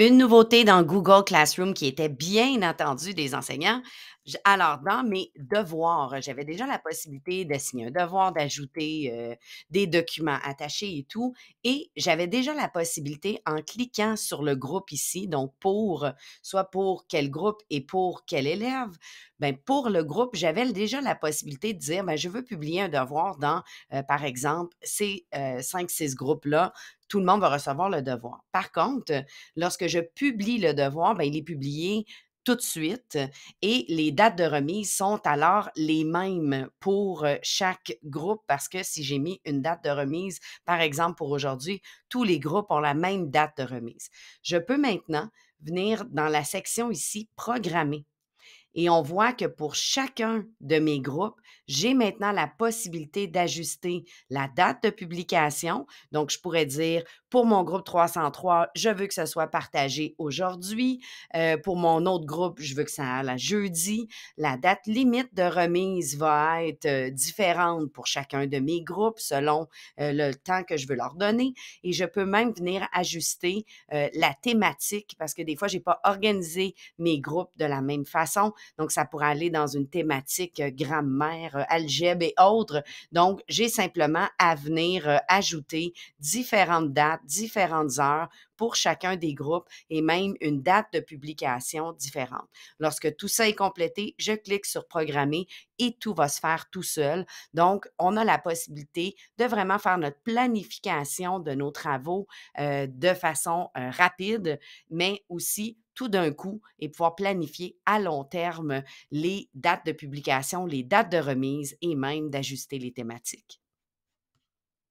Une nouveauté dans Google Classroom qui était bien attendue des enseignants, alors, dans mes devoirs, euh, j'avais déjà la possibilité d'assigner un devoir, d'ajouter euh, des documents attachés et tout. Et j'avais déjà la possibilité, en cliquant sur le groupe ici, donc pour, euh, soit pour quel groupe et pour quel élève, bien, pour le groupe, j'avais déjà la possibilité de dire, bien, je veux publier un devoir dans, par exemple, ces cinq, six groupes-là tout le monde va recevoir le devoir. Par contre, lorsque je publie le devoir, bien, il est publié tout de suite euh, et les dates de remise sont alors les mêmes pour euh, chaque groupe parce que si j'ai mis une date de remise, par exemple pour aujourd'hui, tous les groupes ont la même date de remise. Je peux maintenant venir dans la section ici programmer. Et on voit que pour chacun de mes groupes, j'ai maintenant la possibilité d'ajuster la date de publication. Donc, je pourrais dire pour mon groupe 303, je veux que ce soit partagé aujourd'hui. Euh, pour mon autre groupe, je veux que ça aille à jeudi. La date limite de remise va être euh, différente pour chacun de mes groupes selon euh, le temps que je veux leur donner. Et je peux même venir ajuster la thématique parce que des fois, je n'ai pas organisé mes groupes de la même façon. Donc, ça pourrait aller dans une thématique grammaire, algèbre et autres. Donc, j'ai simplement à venir ajouter différentes dates différentes heures pour chacun des groupes et même une date de publication différente. Lorsque tout ça est complété, je clique sur Programmer et tout va se faire tout seul. Donc, on a la possibilité de vraiment faire notre planification de nos travaux euh, de façon euh, rapide, mais aussi tout d'un coup et pouvoir planifier à long terme les dates de publication, les dates de remise et même d'ajuster les thématiques.